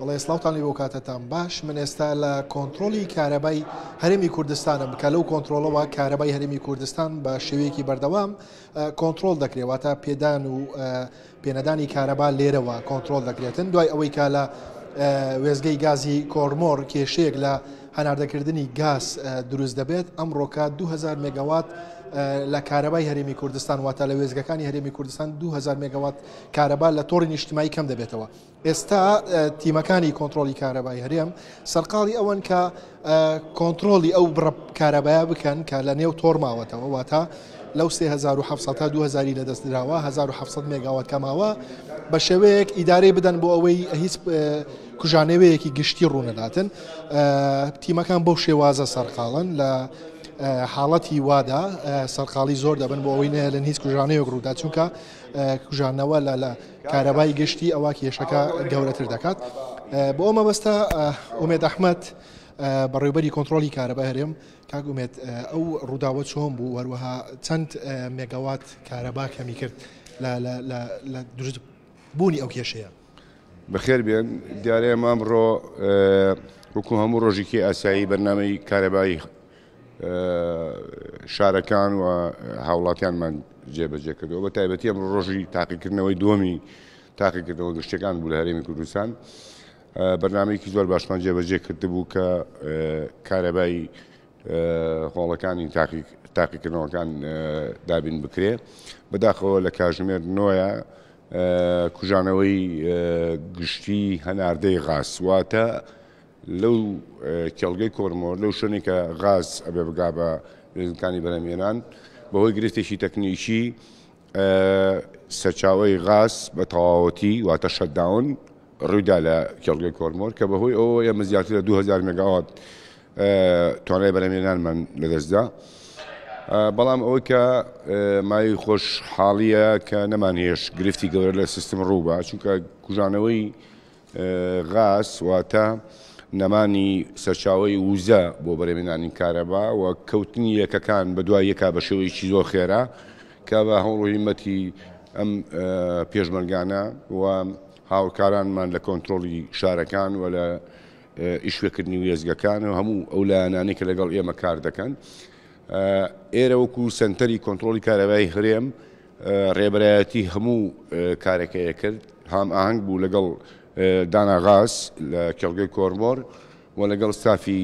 بڵێ سلااوتانی بۆ کاتتان باش من ئێستا لە کۆنتترۆلی کارەبای هەرمی کوردستانم کە لەو کۆنتترۆلەوە کارەبای هەرمی کوردستان بە شێوەیەکی بەردەوام کۆنتترۆل دەکرێتواتە پێدان و پێنەدانی کارەبا لێرەوە کۆنتترۆل دەکرێتن دوای ئەوەی کا لە وێزگەی گازی کۆرمۆر کێشەیەک لە هەناردەکردنی گاز دروست دەبێت ئەمڕۆکە 2000 مگەوات لە کارەبای هەرێمی کوردستان واتە لە وێزگەکانی هەرێمی کوردستان 2000 مگەوات کارەبا لە تۆڕی نیشتمایی کەم دەبێتەوە ئێستا تیمەکانی کۆنتترۆلی کارەبای هەرێم سەرقاڵی ئەوەن کە کۆنتترۆلی ئەو بڕ کارەبای بکەن کە لە نێو تۆڕماوەتەوە واتە لەو 1970 2000 لە دەستراوە 1970 مێگاوات کەماوە بە شێوەیەک ئیدارەی بدەن بۆ ئەوەی هیچ کوژانەوەیەکی گشتی ڕوونەداتن تیمەکان بەو شێوازە سەرقاڵن لە حاڵەتی وادا سەرقاڵی زۆر دەبن بۆ ئەوەی نە لەن هیچ کوژانەیەک ڕوودا چونکە کوژانەوە لە لە کارەبای گشتی ئەوە کێشەکە گەورەتر دەکات بۆ ئەمە بەستە ئومێد ئەحمد بەڕێوبەری کۆنتترۆلی کارەبە هەرێم کاگومێت ئەو ڕووداوە چۆن بوو وەروەها چەند مێگەوات کارەبا کەمی کرد لە درست بوونی ئەو کێشەیە بەخێر بێن دیارێ ئەمڕۆ وەکو هەموو ڕۆژێکی ئاسایی بەرنمەی کارەبایی شارەکان و هاوڵاتیانمان جێبەجێ کردەوە بە تایبەتی ئەم ڕۆژی تاقیکردنەوەی دومی تاقیکردنەوە گشتەکان بوو لە هەرێمی کوردستان. بەنامەیەکی زۆر باشمان جێبەجێ کرده بوو کە کارەبایی هۆڵەکانی تاقیکردنەوەکان دابین بکرێ بەداخەوە لە کاژمێر نۆیە کوژانەوەی گشتی هەناردەی غاسواتە لەو کێڵگەی کۆرمۆر لەو شوێنێکە غاز ئەبێ بگا بە لەزمکانی بەرەمێنان بەهۆی گرێتێکی تەکنیکی سەرچاوی غاز بە تەواوەتی واتە شەداون ڕوویدا لە کێڵگەی کۆرمۆر کە بەهۆی ئەوە ئێمە زیاتر لە 2000 مگاوات توانای بەرەمێنانمان لەدەستدا. بەڵام ئەوەی کە مای خۆش حاڵیە کە نەمان هێش گرفتی گەڵێر لە سیستم ڕووبە چونکە کوژانەوەی غاز واتە نەمانی سەرچاوی وزە بۆ بەرەمێنانی کارەبا و کەوتنی یەکەکان بە دوای یەکا بە شێوەیەکی زۆر خێرا کە بە هەوڵ هیمەتی ئەم پێشمەرگانە و هاوکارانمان لە کۆنتترۆلی شارەکان و لە ئیشوەکردنی وێزگەکان و هەموو ئەو لایەنانی کە لەگەڵ ئێمە کار دەکەن. ئێرە وەکو سنتەری کۆنتترۆلی کارەوای هەرێم ڕێبەتی هەموو کارەکەیە کرد هام ئاهنگ بوو لەگەڵ داناغاز لە کێڵگەی کۆرمۆر و لەگەڵ ستافی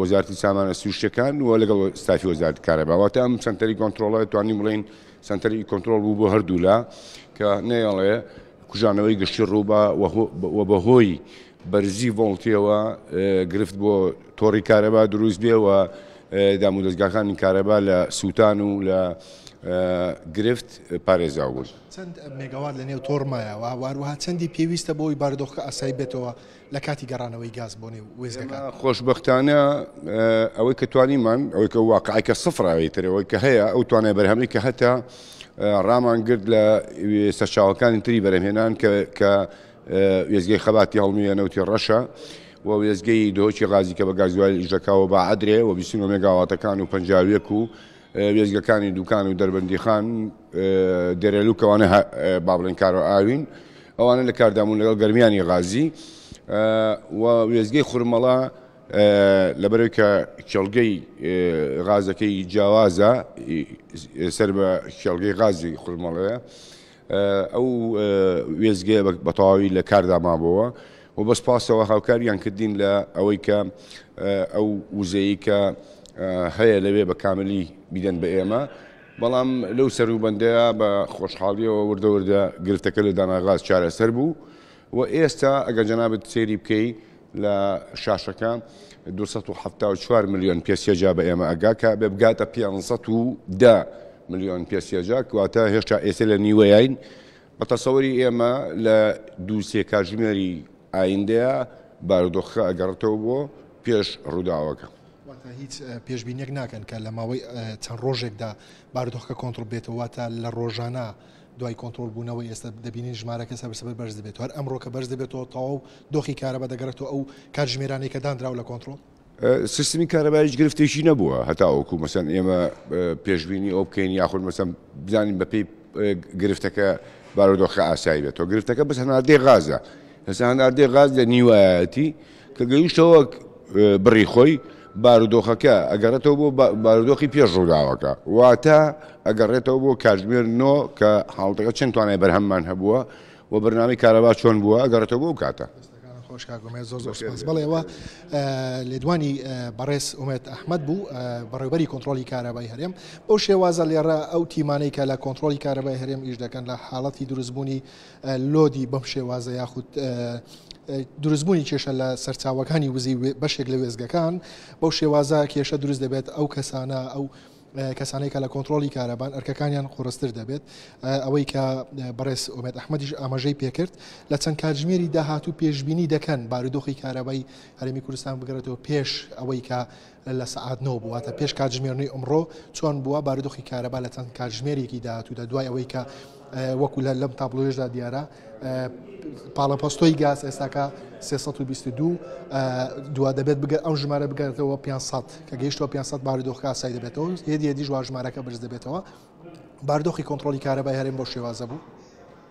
وەزارتی سامانە سوشتەکان و لەگەڵ ستافی وەزارت کارەباواتە ئەم سنتەری کۆنتترۆڵە توانانی بڵین سنتەری کۆنتترۆل بوو بۆ هەردوولا کە نێڵێ کوژانەوەی گشتی ڕووبا و بەهۆی بەرزی ڤڵتیەوە گرفت بۆ تۆڕی کارەبا دروست بێەوە دامودەستگاکانی کارەبا لە سووتان و لە گرفت پارێزا بوون چەند مێگەوات لە نێو تۆڕمایەوە واروها چەندی پێویستە بۆی باردۆخکە ئاسایی بێتەوە لە کاتی گەڕانەوەی گاز بۆنێ وێزەکە خۆشببختانە ئەوەی کە توانیمان ئەوەی کە واقعیکە سفرراوی ترەوەی کە هەیە ئەو توانای بەرهەمی کە هەتا ڕامان گرت لە سەرچاوەکانی تری بەرەمهێنان کە وێزگەی خەباتی هەڵمیە نەوتی ڕەشە. و وێزگەی دۆکی غازی کە بە گازیوال ئیژەکەەوە بە عدرێ و بیسینۆ مێگاواتەکان و پنجاویەک و وێزگەکانی دوکان و دەربندیخان دەرێلوکەوانە بابلێن کارۆ ئاوین ئەوانە لە کاردامون لەگەڵ گەرمیانی غازی و وێزگەی خورمەڵە لەبەرەوەی کە کێڵگەی غازەکەی جیاوازە سەر بە کێڵگەی غازی خورمەڵەیە ئەو وێزگەیە بەتەواوی لە کاردامابەوە. و بە سپاسەوە هاوکاریان کردین لە ئەوەی کە ئەو وزەیە کە هەیە لەوێ بە کاملی بیدەن بە ئێمە بەڵام لەو سەروبندەیە بە خۆشحاڵیەوە وردەوردە گرفتەکە لە داناغاز چارەسەر بوو و ئێستا ئەگە جەنابەت سێری بکەی لە شاشەکە 274 میلیۆن پێسیێجا بە ئێمە ئەگا کە بێ بگاتە 510 میلیۆن پێسیێجا کواتە هێشتا ئێستا لە نیوەیین بە تەسەوەری ئێمە لە دووسێ کاژمێری ئایندەیە باردۆخە ئەگەڕێتەوە بۆ پێش ڕووداوەکە. هیچ پێشببینێک ناکەن کە لە ماوەی چەند ڕۆژێکدا باردۆخەکە کۆنتترل بێتەوەتە لە ڕۆژانە دوای کۆنتترۆل بوونەوەی ئێستا دەبینین ژمارەکە سەبسەبەر بەرز دەبێت هەر ئەمڕۆکە بەرز دەبێتەوە تاو دۆخی کارەبە دەگەڕێتەوە ئەو کاتژمێرانەی کە دانراو لە کۆنتترۆل سیستمی کارەبایش گرفتێکی نەبووە هەتاوەکو مەسەن ئێمە پێشببینی ئەو بکەین یاخود مەسم بزانین بەپی گرفتەکە بارودۆخە ئاسایی بێتەوە گرفتەکە بەس هەنا دێ غازە لەسەهانداردێ غاز لە نیوایەتی کە گەیشتەوە بڕی خۆی بارودۆخەکە ئەگەڕێتەوە بۆ بارودۆخی پێش ڕووداوەکە واتە ئەگەڕێتەوە بۆ کاتژمێر نۆ کە حڵتەکە چەند توانای بەرهەممان هەبووە و بەرنامی کارەبا چۆن بووە ئەگەڕێتەوە بۆ کاتە. خۆش کاگومێ زۆر زۆر سپاس بڵێەوە لێدوانی بەڕێز ئومێت ئەحمد بوو بەڕێبەری کۆنتترۆلی کارەبای هەرێم ئەو شێوازە لێرە ئەو تیمانەی کە لە کۆنتترۆلی کارەبای هەرێم ئیش دەکەن لە حاڵەتی دروستبوونی لۆدی بەم شێوازە یاخود دروستبوونی کێشە لە سەرچاوەکانی وزی بەشێک لە وێزگەکان بەو شێوازە کێشە دروست دەبێت ئەو کەسانە ئەو کەسانێکە لە کۆنتترۆلی کارەبان ئەرکەکانیان قڕستتر دەبێت ئەوەی کە بەڕێز ئۆمێت ئەحمەدیش ئاماژەی پێکرد لە چەند کاتژمێری داهاتوو پێشببینی دەکەن بارودۆخی کارەبای هەرمی کوردستان بگرێتەوە پێش ئەوەی کە لە سعاتنەوە بوواتە پێش کاتژمێرنی ئەمڕۆ چۆن بووە بارودۆخی کارەبا لە چەند کاتژمێرێکی داهاتوو دە دوای ئەوەی کە وەکو لە لەم تابلۆژدا دیارە پاڵەپۆستۆی گاز ئێستاکە 322 دوا دەبێت بگە ئەو ژمارە بگەێتەوە 500 کە گەیشتەوە 500 باردۆخکە سای دەبێتەوە هێدی هێدی ژوا ژمارەکە برز دەبێتەوە باردۆخی کۆنتترۆلی کارەبای هەرێم بۆ شێوازە بوو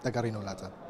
دەگەڕین وڵاتە.